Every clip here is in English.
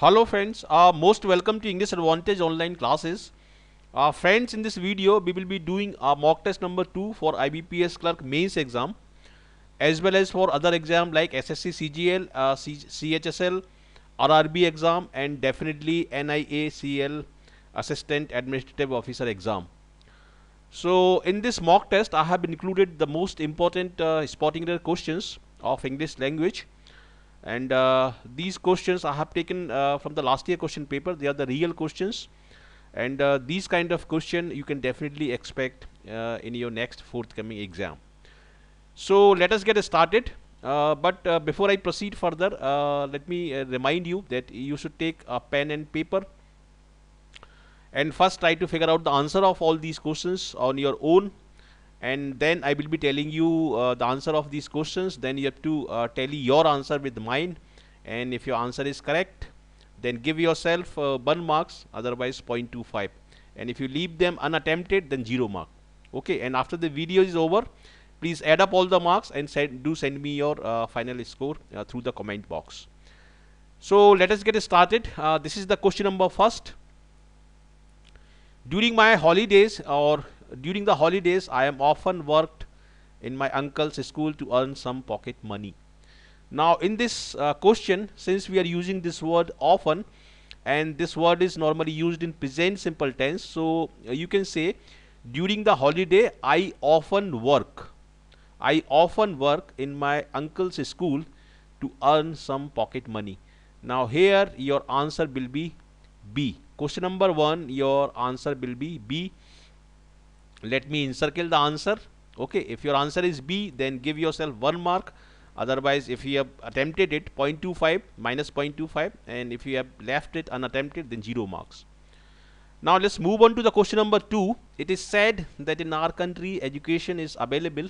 Hello friends, uh, most welcome to English Advantage online classes. Uh, friends, in this video we will be doing a mock test number 2 for IBPS clerk mains exam as well as for other exam like SSC CGL, uh, CHSL, RRB exam and definitely NIACL Assistant Administrative Officer exam. So in this mock test I have included the most important uh, spotting error questions of English language and uh, these questions I have taken uh, from the last year question paper they are the real questions and uh, these kind of question you can definitely expect uh, in your next forthcoming exam so let us get started uh, but uh, before I proceed further let me remind you that you should take a pen and paper and first try to figure out the answer of all these questions on your own and then I will be telling you uh, the answer of these questions then you have to uh, your answer with mine and if your answer is correct then give yourself uh, 1 marks otherwise 0.25 and if you leave them unattempted then 0 mark okay and after the video is over please add up all the marks and send, do send me your uh, final score uh, through the comment box so let us get started uh, this is the question number first during my holidays or during the holidays I am often worked in my uncle's school to earn some pocket money. Now in this uh, question since we are using this word often and this word is normally used in present simple tense so uh, you can say during the holiday I often work I often work in my uncle's school to earn some pocket money. Now here your answer will be B. Question number 1 your answer will be B let me encircle the answer okay if your answer is b then give yourself one mark otherwise if you have attempted it 0.25 minus 0.25 and if you have left it unattempted then zero marks now let's move on to the question number two it is said that in our country education is available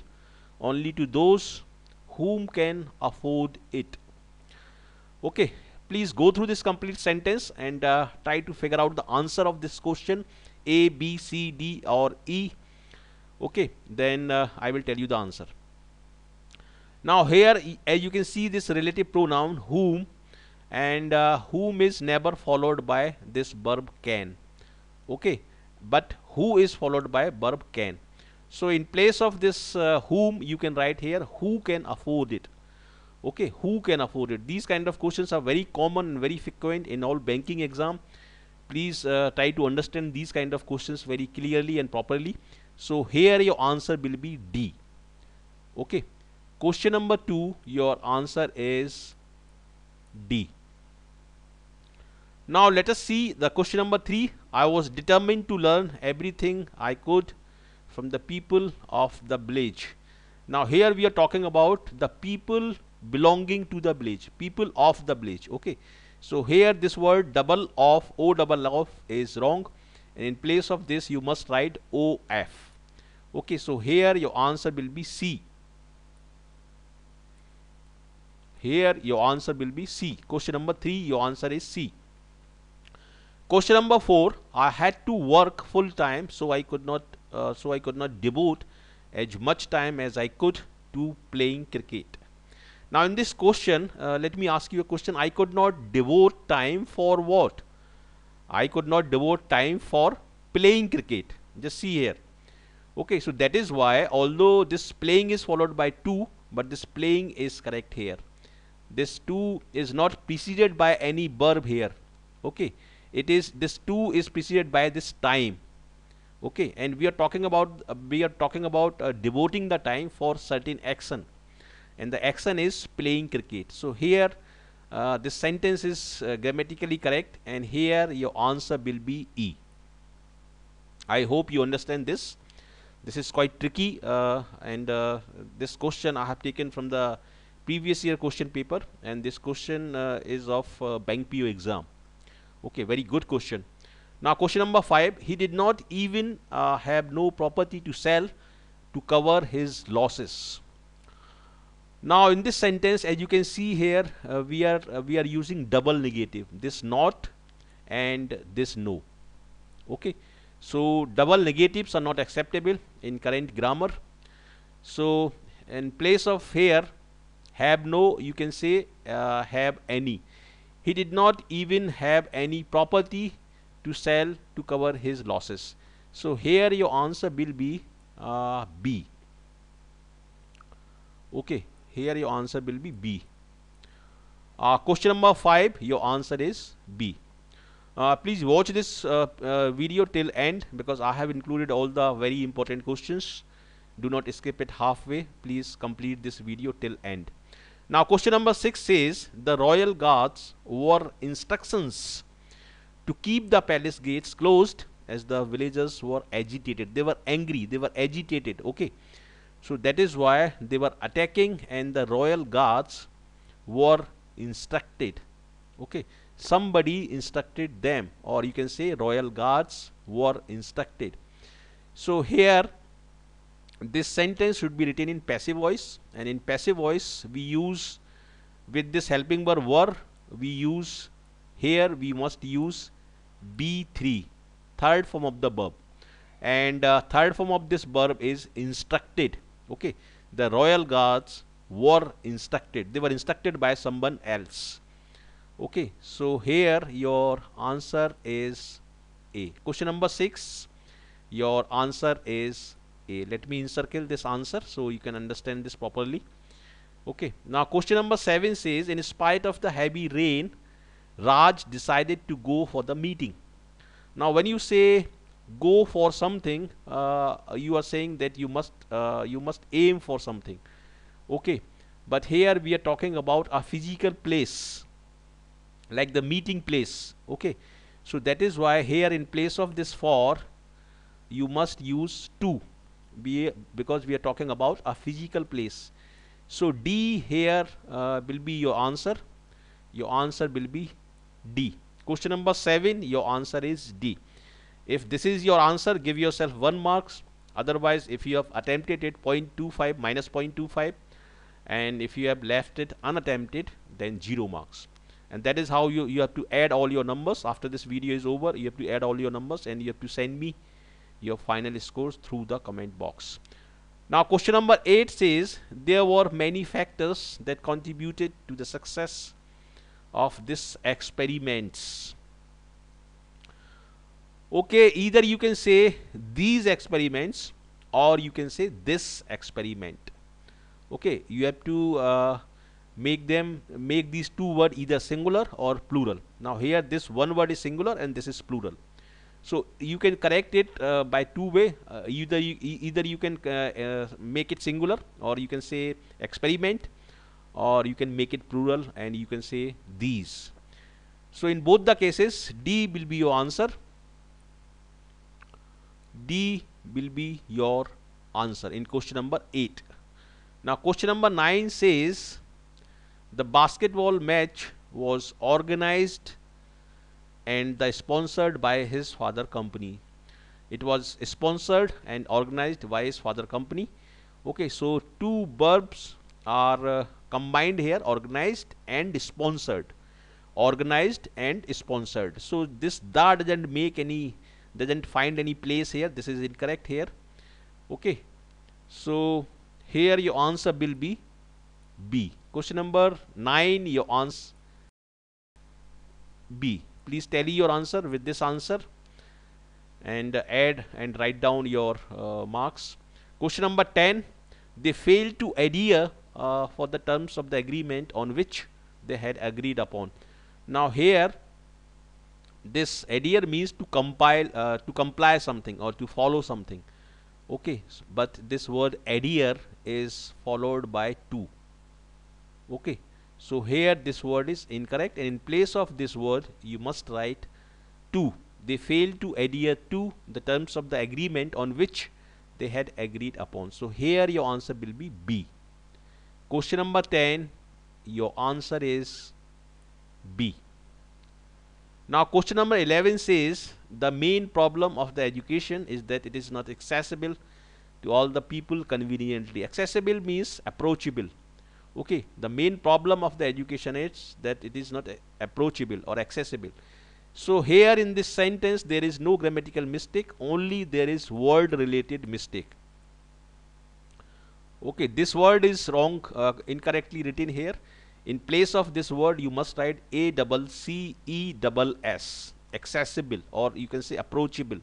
only to those whom can afford it okay please go through this complete sentence and uh, try to figure out the answer of this question a b c d or e okay then uh, I will tell you the answer now here as you can see this relative pronoun whom and uh, whom is never followed by this verb can okay but who is followed by verb can so in place of this uh, whom you can write here who can afford it okay who can afford it these kind of questions are very common and very frequent in all banking exam please uh, try to understand these kind of questions very clearly and properly so here your answer will be D. Okay. Question number 2, your answer is D. Now let us see the question number 3. I was determined to learn everything I could from the people of the village. Now here we are talking about the people belonging to the village, people of the village. Okay. So here this word double of O double of is wrong and in place of this you must write OF. Okay, so here your answer will be C. Here your answer will be C. Question number 3, your answer is C. Question number 4, I had to work full time so I could not uh, so I could not devote as much time as I could to playing cricket. Now in this question, uh, let me ask you a question. I could not devote time for what? I could not devote time for playing cricket. Just see here okay so that is why although this playing is followed by 2 but this playing is correct here this 2 is not preceded by any verb here okay it is this 2 is preceded by this time okay and we are talking about uh, we are talking about uh, devoting the time for certain action and the action is playing cricket so here uh, this sentence is uh, grammatically correct and here your answer will be e i hope you understand this this is quite tricky uh, and uh, this question I have taken from the previous year question paper and this question uh, is of uh, bank PO exam okay very good question now question number 5 he did not even uh, have no property to sell to cover his losses now in this sentence as you can see here uh, we are we are using double negative this not and this no okay so double negatives are not acceptable in current grammar. So in place of here have no you can say uh, have any. He did not even have any property to sell to cover his losses. So here your answer will be uh, B. Okay here your answer will be B. Uh, question number 5 your answer is B. Uh, please watch this uh, uh, video till end because I have included all the very important questions. Do not skip it halfway. Please complete this video till end. Now question number 6 says the royal guards were instructions to keep the palace gates closed as the villagers were agitated. They were angry. They were agitated. Okay. So that is why they were attacking and the royal guards were instructed. Okay somebody instructed them or you can say royal guards were instructed so here this sentence should be written in passive voice and in passive voice we use with this helping verb were we use here we must use b3 third form of the verb and uh, third form of this verb is instructed okay the royal guards were instructed they were instructed by someone else okay so here your answer is a question number 6 your answer is a let me encircle this answer so you can understand this properly okay now question number 7 says in spite of the heavy rain Raj decided to go for the meeting now when you say go for something uh, you are saying that you must uh, you must aim for something okay but here we are talking about a physical place like the meeting place okay so that is why here in place of this for you must use to be because we are talking about a physical place so D here uh, will be your answer your answer will be D question number 7 your answer is D if this is your answer give yourself 1 marks otherwise if you have attempted it 0.25 minus 0.25 and if you have left it unattempted then 0 marks and that is how you you have to add all your numbers after this video is over you have to add all your numbers and you have to send me your final scores through the comment box now question number 8 says there were many factors that contributed to the success of this experiments okay either you can say these experiments or you can say this experiment okay you have to uh, make them make these two word either singular or plural now here this one word is singular and this is plural so you can correct it uh, by two way uh, either you, either you can uh, uh, make it singular or you can say experiment or you can make it plural and you can say these so in both the cases D will be your answer D will be your answer in question number 8 now question number 9 says the basketball match was organized and the sponsored by his father company. It was sponsored and organized by his father company. Okay, so two verbs are uh, combined here organized and sponsored. Organized and sponsored. So this da doesn't make any doesn't find any place here. This is incorrect here. Okay. So here your answer will be B. Question number 9, your answer B. Please tally your answer with this answer and add and write down your uh, marks. Question number 10, they failed to adhere uh, for the terms of the agreement on which they had agreed upon. Now here, this adhere means to compile, uh, to comply something or to follow something. Okay, but this word adhere is followed by to okay so here this word is incorrect and in place of this word you must write to they failed to adhere to the terms of the agreement on which they had agreed upon so here your answer will be B question number 10 your answer is B now question number 11 says the main problem of the education is that it is not accessible to all the people conveniently accessible means approachable okay the main problem of the education is that it is not approachable or accessible so here in this sentence there is no grammatical mistake only there is word related mistake okay this word is wrong uh, incorrectly written here in place of this word you must write a double c e double s accessible or you can say approachable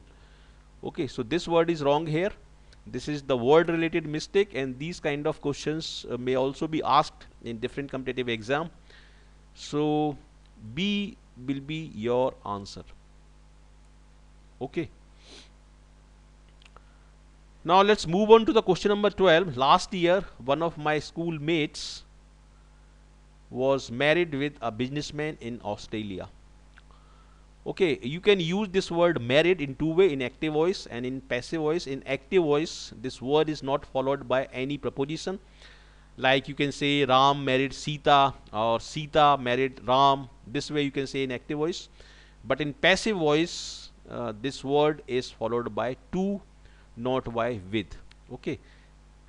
okay so this word is wrong here this is the word related mistake and these kind of questions uh, may also be asked in different competitive exam so b will be your answer okay now let's move on to the question number 12 last year one of my schoolmates was married with a businessman in australia okay you can use this word married in two way in active voice and in passive voice in active voice this word is not followed by any preposition like you can say Ram married Sita or Sita married Ram this way you can say in active voice but in passive voice uh, this word is followed by to not by with okay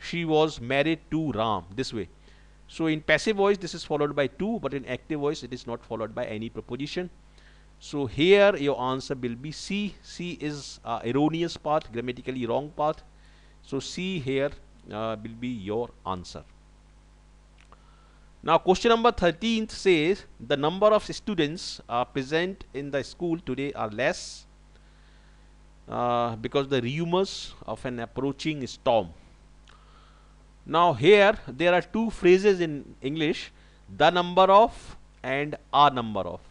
she was married to Ram this way so in passive voice this is followed by to but in active voice it is not followed by any preposition so here your answer will be C. C is uh, erroneous part, grammatically wrong part. So C here uh, will be your answer. Now question number 13 says the number of students uh, present in the school today are less uh, because the rumors of an approaching storm. Now here there are two phrases in English the number of and a number of.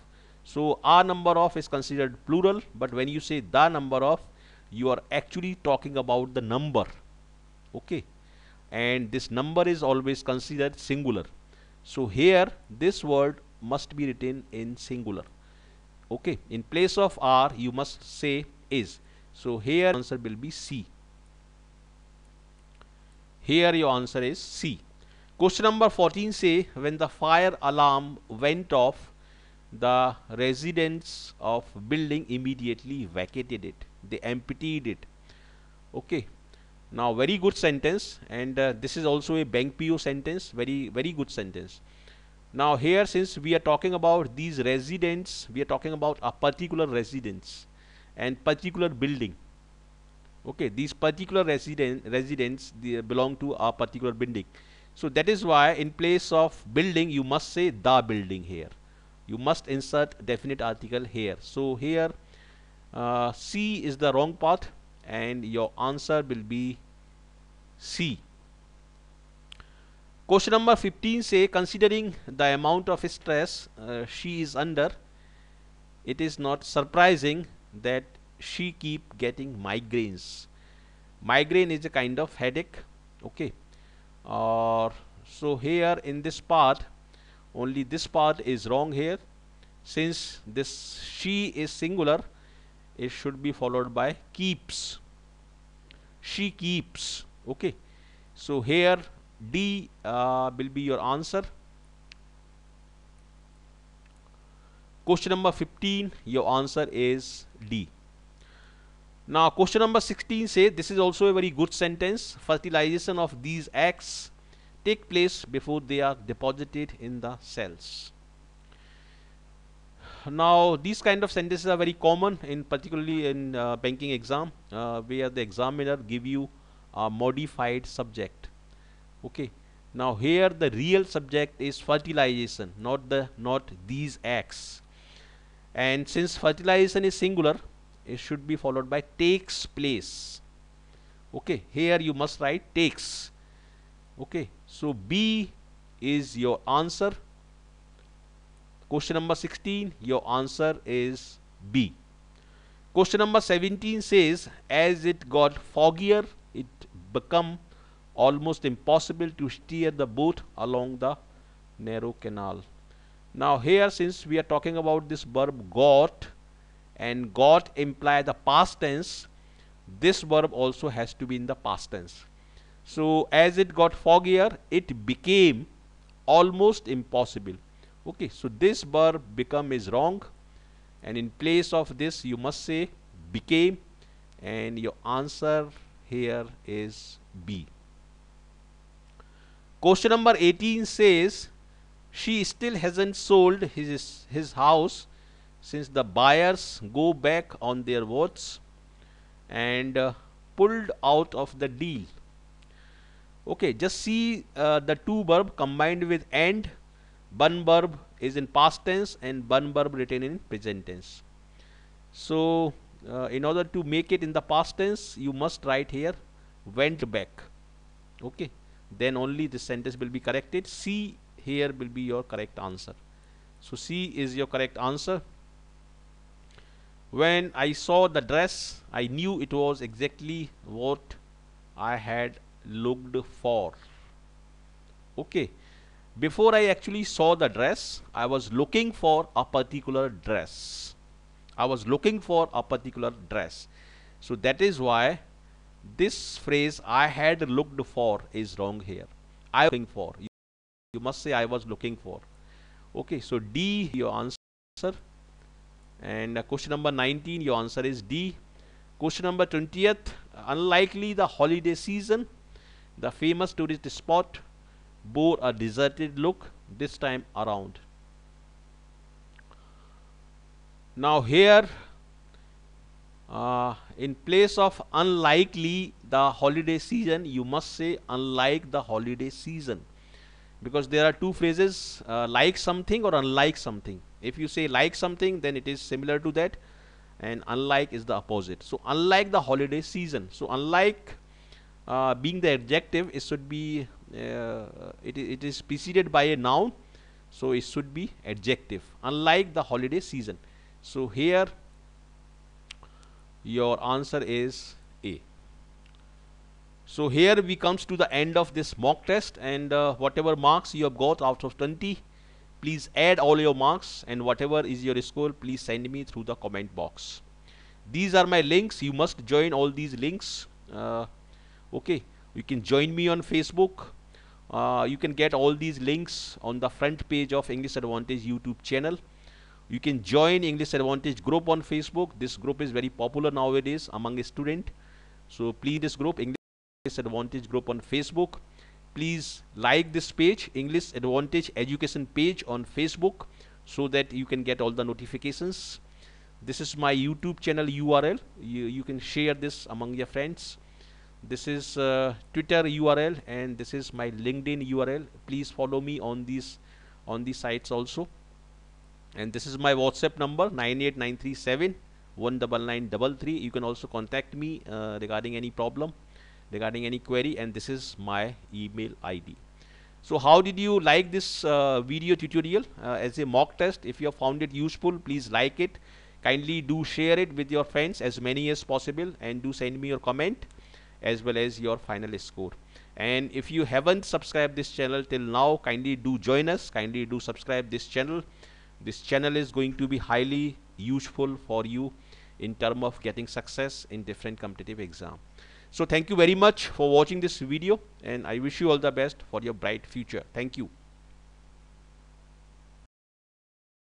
So a number of is considered plural, but when you say the number of, you are actually talking about the number. Okay. And this number is always considered singular. So here this word must be written in singular. Okay. In place of r, you must say is. So here answer will be C. Here your answer is C. Question number 14 say when the fire alarm went off, the residents of building immediately vacated it they emptied it okay now very good sentence and uh, this is also a bank PO sentence very very good sentence now here since we are talking about these residents we are talking about a particular residence and particular building okay these particular resident residents they belong to a particular building so that is why in place of building you must say the building here you must insert definite article here so here uh, C is the wrong path and your answer will be C question number 15 say considering the amount of stress uh, she is under it is not surprising that she keep getting migraines migraine is a kind of headache okay or uh, so here in this part only this part is wrong here since this she is singular it should be followed by keeps she keeps okay so here D uh, will be your answer question number 15 your answer is D now question number 16 says this is also a very good sentence fertilization of these eggs take place before they are deposited in the cells. Now these kind of sentences are very common in particularly in uh, banking exam uh, where the examiner give you a modified subject. Okay. Now here the real subject is fertilization not the not these acts and since fertilization is singular it should be followed by takes place okay here you must write takes okay so B is your answer. Question number 16, your answer is B. Question number 17 says, as it got foggier, it become almost impossible to steer the boat along the narrow canal. Now here since we are talking about this verb got and got implies the past tense, this verb also has to be in the past tense. So as it got foggier, it became almost impossible. Okay, so this verb become is wrong and in place of this you must say became and your answer here is B. Question number 18 says she still hasn't sold his, his house since the buyers go back on their words and uh, pulled out of the deal okay just see uh, the two verb combined with and one verb is in past tense and one verb written in present tense so uh, in order to make it in the past tense you must write here went back okay then only the sentence will be corrected c here will be your correct answer so c is your correct answer when i saw the dress i knew it was exactly what i had looked for okay before I actually saw the dress I was looking for a particular dress I was looking for a particular dress so that is why this phrase I had looked for is wrong here I looking for you, must say I was looking for okay so D your answer and uh, question number 19 your answer is D question number 20th unlikely the holiday season the famous tourist spot bore a deserted look this time around. Now here uh, in place of unlikely the holiday season you must say unlike the holiday season because there are two phrases uh, like something or unlike something if you say like something then it is similar to that and unlike is the opposite so unlike the holiday season so unlike uh, being the adjective it should be uh, it, it is preceded by a noun so it should be adjective unlike the holiday season so here your answer is a so here we comes to the end of this mock test and uh, whatever marks you have got out of 20 please add all your marks and whatever is your score please send me through the comment box these are my links you must join all these links uh, okay you can join me on facebook uh, you can get all these links on the front page of english advantage youtube channel you can join english advantage group on facebook this group is very popular nowadays among a student so please this group english advantage group on facebook please like this page english advantage education page on facebook so that you can get all the notifications this is my youtube channel url you, you can share this among your friends this is uh, twitter url and this is my linkedin url please follow me on these on these sites also and this is my whatsapp number 98937 you can also contact me uh, regarding any problem regarding any query and this is my email id so how did you like this uh, video tutorial uh, as a mock test if you have found it useful please like it kindly do share it with your friends as many as possible and do send me your comment as well as your final score and if you haven't subscribed this channel till now kindly do join us kindly do subscribe this channel this channel is going to be highly useful for you in term of getting success in different competitive exam so thank you very much for watching this video and i wish you all the best for your bright future thank you